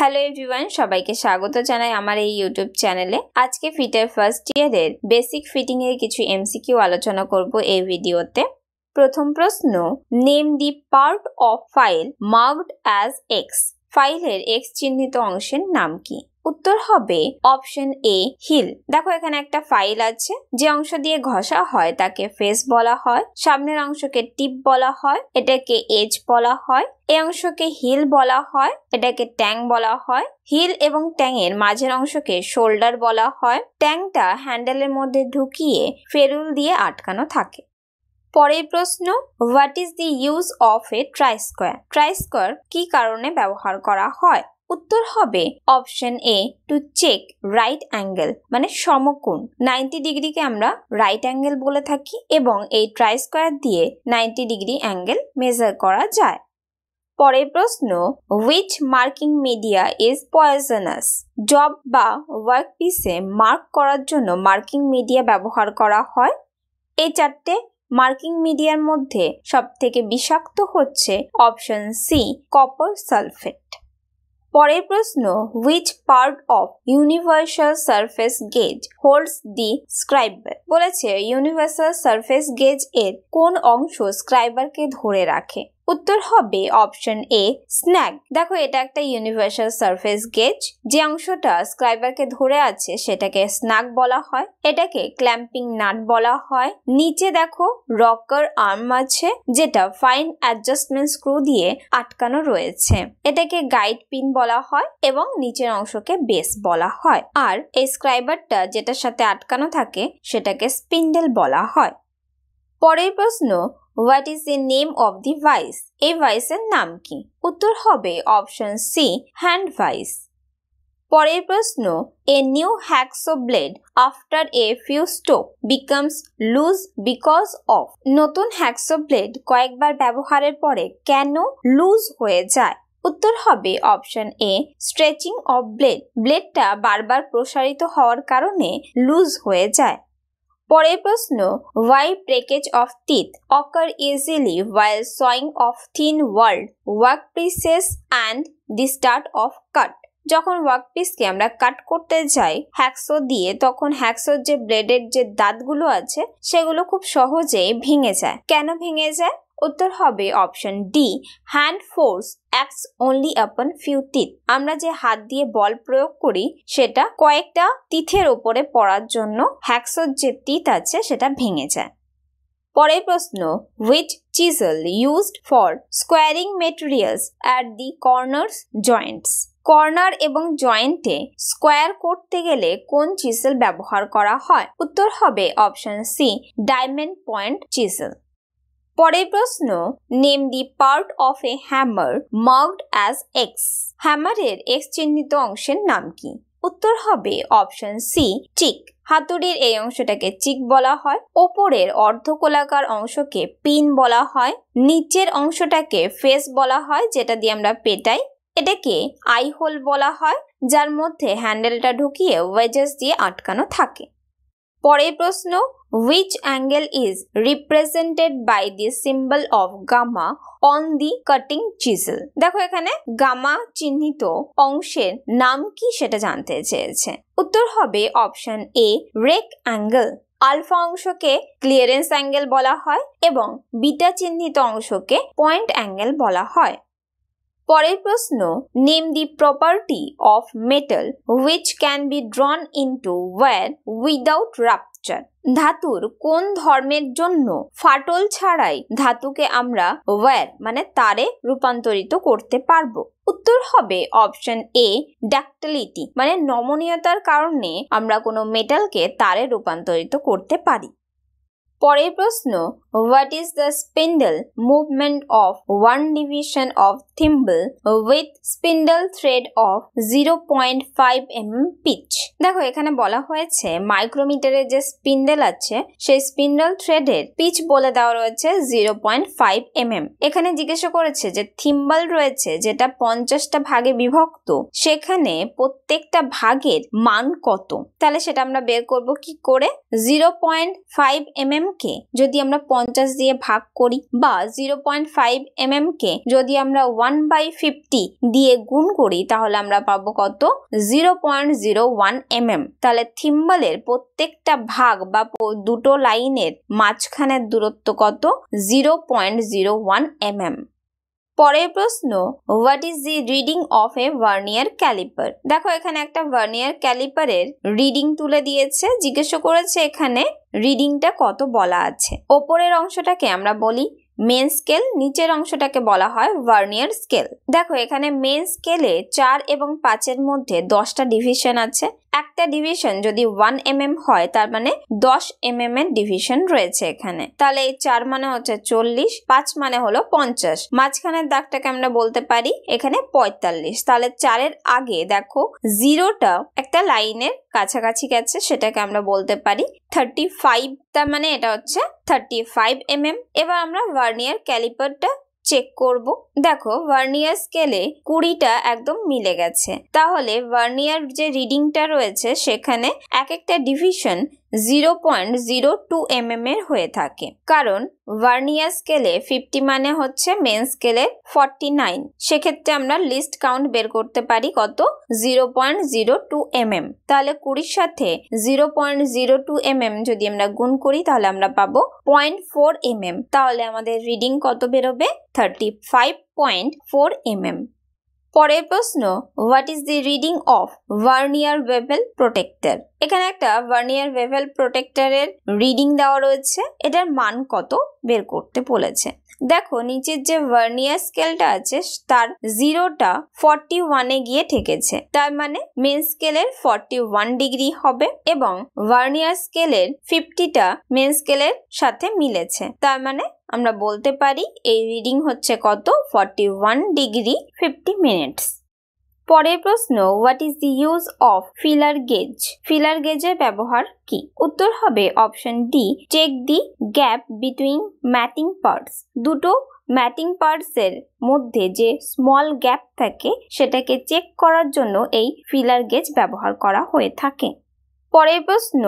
Hello everyone সবাইকে স্বাগত জানাই আমার এই ইউটিউব চ্যানেলে আজকে ফিটের ফার্স্ট ইয়ারের বেসিক ফিটিং এর কিছু এমসিকিউ আলোচনা করব এই ভিডিওতে প্রথম প্রশ্ন name the part of file marked as X ফাইলের এক্স চিহ্নিত অংশের নাম কি উত্তর হবে অপশন এ হিল দেখো এখানে একটা ফাইল আছে যে অংশ দিয়ে ঘষা হয় তাকে ফেস বলা হয় সামনের অংশকে টিপ বলা হয় এটাকে এজ বলা হয় এই অংশকে হিল বলা হয় এটাকে ট্যাং বলা হয় হিল এবং ট্যাং এর মাঝের অংশকে শোল্ডার বলা হয় ট্যাংটা হ্যান্ডেলের মধ্যে ঢুকিয়ে ফেরুল দিয়ে আটকানো থাকে পরের প্রশ্ন what is the use of a try square try square কি কারণে ব্যবহার করা হয় উত্তর হবে option A to check right angle মানে সমকোণ নাইনটি ডিগ্রিকে আমরা রাইট অ্যাঙ্গেল বলে থাকি এবং এই ট্রাই স্কোয়ার দিয়ে নাইনটি ডিগ্রি অ্যাঙ্গেল মেজার করা যায় পরের প্রশ্ন which marking media is poisonous job বা ওয়ার্ক পিসে মার্ক করার জন্য মার্কিং মিডিয়া ব্যবহার করা হয় এই চারটে মার্কিন মিডিয়ার মধ্যে সবথেকে বিষাক্ত হচ্ছে অপশন সি কপার সালফেট পরের প্রশ্ন which part of universal surface gauge holds the scriber বলেছে ইউনিভার্সাল সারফেস গেজ এর কোন অংশ স্ক্রাইবারকে ধরে রাখে উত্তর হবে অপশন এ স্ন্যাক দেখো এটা একটা ইউনিভার্সাল সারফেস গেজ যে অংশটা স্ক্রাইবারকে ধরে আছে সেটাকে স্ন্যাক বলা হয় এটাকে ক্ল্যাম্পিং নাট বলা হয় নিচে দেখো রকার আর্ম আছে যেটা ফাইন অ্যাডজাস্টমেন্ট স্ক্রু দিয়ে আটকানো রয়েছে এটাকে গাইড পিন বলা হয় এবং নিচের অংশকে বেস বলা হয় আর এই স্ক্রাইবারটা যেটার সাথে আটকানো থাকে সেটাকে স্পিন্ডেল বলা হয় পরের প্রশ্ন what is the name of the vice এই ভাইসের নাম কি উত্তর হবে অপশন সি হ্যান্ড ভাইস পরের প্রশ্ন a new hacksaw blade after a few stroke becomes loose because of নতুন হ্যাক্সো ব্লেড কয়েকবার ব্যবহারের পরে কেন লুজ হয়ে যায় উত্তর হবে option A stretching of blade ব্লেডটা বারবার প্রসারিত হওয়ার কারণে লুজ হয়ে যায় পরের প্রশ্ন why breakage of teeth occur easily while sawing of thin walled work pieces and the start of cut যখন ওয়ার্ক পিসকে আমরা কাট করতে যাই হ্যাক্সো দিয়ে তখন হ্যাক্সোর যে ব্লেডের যে দাঁতগুলো আছে সেগুলো খুব সহজেই ভেঙে যায় কেন ভেঙে যায় উত্তর হবে option D hand force acts only upon few teeth আমরা যে হাত দিয়ে বল প্রয়োগ করি সেটা কয়েকটা তিথের ওপরে পড়ার জন্য হ্যাক্সর যে টিথ আছে সেটা ভেঙে যায় পরের প্রশ্ন which chisel used for squaring materials at the corners joints corner এবং জয়েন্টে স্কোয়ার করতে গেলে কোন চিসেল ব্যবহার করা হয় উত্তর হবে option C diamond point chisel পরের প্রশ্ন name the part of a hammer marked as X হ্যামারের এক্স চিহ্নিত অংশের নাম কি উত্তর হবে অপশন সি চিক হাতুড়ির এই অংশটাকে চিক বলা হয় ওপরের অর্ধকোলাকার অংশকে পিন বলা হয় নিচের অংশটাকে ফেস বলা হয় যেটা দিয়ে আমরা পেটাই এটাকে আই হোল বলা হয় যার মধ্যে হ্যান্ডেলটা ঢুকিয়ে ওয়েজেস দিয়ে আটকানো থাকে পরের প্রশ্ন which angle is represented by the symbol of gamma on the cutting chisel দেখো এখানে গামা চিহ্নিত অংশের নাম কি সেটা জানতে চেয়েছে উত্তর হবে option A rake angle alpha অংশকে ক্লিয়ারেন্স অ্যাঙ্গেল বলা হয় এবং বিটা চিহ্নিত অংশকে পয়েন্ট অ্যাঙ্গেল বলা হয় পরের প্রশ্ন name the property of metal which can be drawn into wire without rupture ধাতুর কোন ধর্মের জন্য ফাটল ছাড়াই ধাতুকে আমরা ওয়্যার মানে তারে রূপান্তরিত করতে পারবো উত্তর হবে অপশন এ ডাক্টালিটি মানে নমনীয়তার কারণে আমরা কোনো মেটালকে তারে রূপান্তরিত করতে পারি পরের প্রশ্ন What is the spindle movement of one division of thimble with spindle thread of 0.5 mm pitch? দেখো এখানে বলা হয়েছে মাইক্রোমিটারের যে স্পিন্ডেল আছে সেই স্পিন্ডেল থ্রেডের পিচ বলে দেওয়া রয়েছে জিরো পয়েন্ট ফাইভ এমএম এখানে জিজ্ঞাসা করেছে যে থিম্বল রয়েছে যেটা পঞ্চাশটা ভাগে বিভক্ত সেখানে প্রত্যেকটা ভাগের মান কত তাহলে সেটা আমরা বের করব কি করে জিরো পয়েন্ট ফাইভ এমএম কে যদি আমরা পঞ্চাশ দিয়ে ভাগ করি বা zero point five m m কে যদি আমরা ওয়ান বাই ফিফটি দিয়ে গুণ করি তাহলে আমরা পাবো কত zero point zero one m m তাহলে থিম্বলের প্রত্যেকটা ভাগ বা দুটো লাইনের মাঝখানের দূরত্ব কত zero point zero one m m পরের প্রশ্ন what is the reading of a vernier caliper দেখো এখানে একটা ভার্নিয়ার ক্যালিপারের রিডিং তুলে দিয়েছে জিজ্ঞাসা করেছে এখানে রিডিংটা কত বলা আছে ওপরের অংশটাকে আমরা বলি মেন স্কেল নিচের অংশটাকে বলা হয় ভার্নিয়ার স্কেল দেখো এখানে মেন স্কেলে চার এবং পাঁচের মধ্যে দশটা ডিভিশন আছে একটা ডিভিশন যদি ওয়ান এম এম হয় তার মানে দশ এম mm এম এর ডিভিশন রয়েছে এখানে তাহলে এই চার মানে হচ্ছে চল্লিশ পাঁচ মানে হলো পঞ্চাশ মাঝখানের দাগটাকে আমরা বলতে পারি এখানে পঁয়তাল্লিশ তাহলে চারের আগে দেখো জিরোটা একটা লাইনের কাছাকাছি গেছে সেটাকে আমরা বলতে পারি থার্টি ফাইভ তার মানে এটা হচ্ছে থার্টি ফাইভ এম এম এবার আমরা ভার্নিয়ার ক্যালিপারটা চেক করব দেখো ভার্নিয়ার স্কেলে কুড়িটা একদম মিলে গেছে তাহলে ভার্নিয়ার যে রিডিংটা রয়েছে সেখানে এক একটা division zero point zero two m m এর হয়ে থাকে কারণ ভার্নিয়ার স্কেলে ফিফটি মানে হচ্ছে মেন স্কেলে ফর্টি নাইন সেক্ষেত্রে আমরা লিস্ট কাউন্ট বের করতে পারি কত zero point zero two m m তাহলে কুড়ির সাথে zero point zero two m m যদি আমরা গুণ করি তাহলে আমরা পাবো পয়েন্ট ফোর এম এম তাহলে আমাদের রিডিং কত বেরোবে thirty five point four m m পরের প্রশ্ন what is the reading of vernier bevel protractor এখানে একটা ভার্নিয়ার ওয়েভেল প্রোটেক্টরের রিডিং দেওয়া রয়েছে এটার মান কত বের করতে বলেছে দেখো নিচের যে ভার্নিয়ার স্কেলটা আছে তার জিরোটা ফর্টি ওয়ানে গিয়ে ঠেকেছে তার মানে মেন স্কেলের ফর্টি ওয়ান ডিগ্রি হবে এবং ভার্নিয়ার স্কেলের ফিফটিটা মেন স্কেলের সাথে মিলেছে তার মানে আমরা বলতে পারি এই রিডিং হচ্ছে কত forty one degree fifty minutes পরের প্রশ্ন what is the use of feeler gauge feeler গেজের ব্যবহার কি উত্তর হবে option D check the gap between mating parts দুটো ম্যাটিং পার্টসের মধ্যে যে স্মল গ্যাপ থাকে সেটাকে চেক করার জন্য এই ফিলার গেজ ব্যবহার করা হয়ে থাকে পরের প্রশ্ন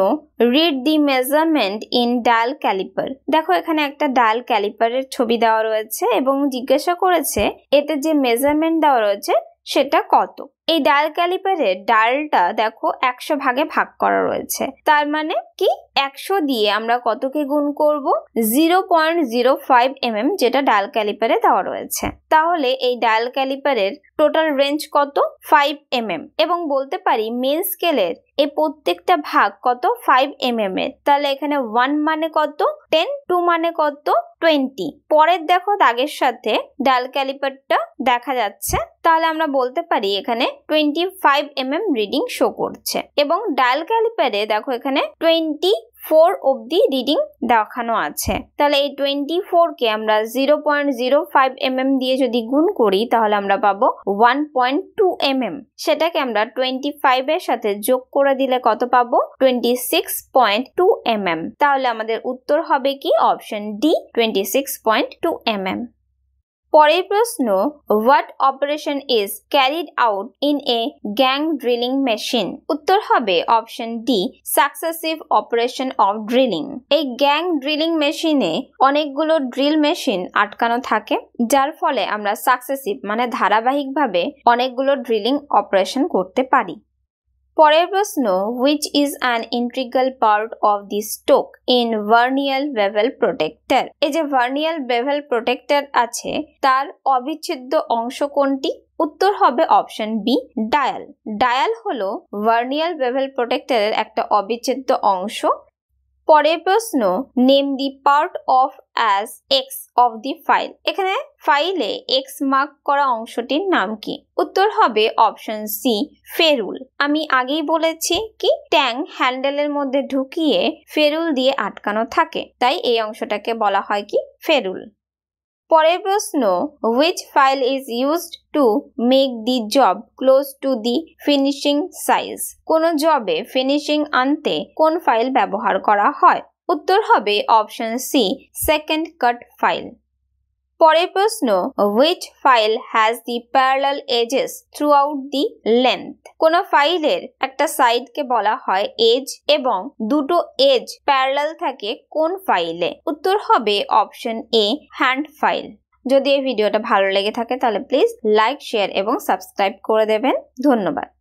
read the measurement in dial caliper দেখো এখানে একটা ডাল ক্যালিপারের ছবি দেওয়া রয়েছে এবং জিজ্ঞাসা করেছে এতে যে মেজারমেন্ট দেওয়া রয়েছে সেটা কত এই ডাল ক্যালিপারের ডালটা দেখো একশো ভাগে ভাগ করা রয়েছে তার মানে কি একশো দিয়ে আমরা কতকে গুণ করব zero point zero five mm যেটা ডায়াল ক্যালিপারে দেওয়া রয়েছে তাহলে এই ডায়াল ক্যালিপারের টোটাল রেঞ্জ কত ফাইভ এমএম এবং বলতে পারি মেন স্কেলের এই প্রত্যেকটা ভাগ কত ফাইভ এম এর তাহলে এখানে ওয়ান মানে কত টেন টু মানে কত টোয়েন্টি পরের দেখো দাগের সাথে ডাল ক্যালিপারটা দেখা যাচ্ছে তাহলে আমরা বলতে পারি এখানে twenty five mm reading show করছে এবং ডাল ক্যালিপারে দেখো এখানে টোয়েন্টি ফোর অবধি রিডিং দেখানো আছে তাহলে এই টোয়েন্টি ফোরকে আমরা zero point zero five mm দিয়ে যদি গুণ করি তাহলে আমরা পাবো one point two m m সেটাকে আমরা টোয়েন্টি ফাইভের সাথে যোগ করে দিলে কত পাবো twenty six point two m m তাহলে আমাদের উত্তর হবে কি option D twenty six point two m m পরের প্রশ্ন what operation is carried out in a gang drilling machine উত্তর হবে option D successive operation of drilling এই গ্যাং ড্রিলিং মেশিনে অনেকগুলো ড্রিল মেশিন আটকানো থাকে যার ফলে আমরা সাকসেসিভ মানে ধারাবাহিকভাবে অনেকগুলো ড্রিলিং অপারেশন করতে পারি পরের প্রশ্ন which is an integral part of the stock in vernier bevel protractor এই যে ভার্নিয়াল বেভেল প্রোটেক্টর আছে তার অবিচ্ছেদ্য অংশ কোনটি উত্তর হবে অপশন বি ডায়াল ডায়াল হলো ভার্নিয়াল বেভেল প্রোটেক্টরের একটা অবিচ্ছেদ্য অংশ পরের প্রশ্ন name the part of as X of the file এখানে ফাইলে এক্স মার্ক করা অংশটির নাম কি উত্তর হবে অপশন সি ফেরুল আমি আগেই বলেছি কি ট্যাং হ্যান্ডেলের মধ্যে ঢুকিয়ে ফেরুল দিয়ে আটকানো থাকে তাই এই অংশটাকে বলা হয় কি ফেরুল পরের প্রশ্ন which file is used to make the job close to the finishing size কোন জবে ফিনিশিং আনতে কোন ফাইল ব্যবহার করা হয় উত্তর হবে option C second cut file পরের প্রশ্ন which file has the parallel edges throughout the length কোন ফাইলের একটা সাইডকে বলা হয় এজ এবং দুটো এজ প্যারাল থাকে কোন ফাইলে উত্তর হবে অপশন এ হ্যান্ড ফাইল যদি এই ভিডিওটা ভালো লেগে থাকে তাহলে প্লিজ লাইক শেয়ার এবং সাবস্ক্রাইব করে দেবেন ধন্যবাদ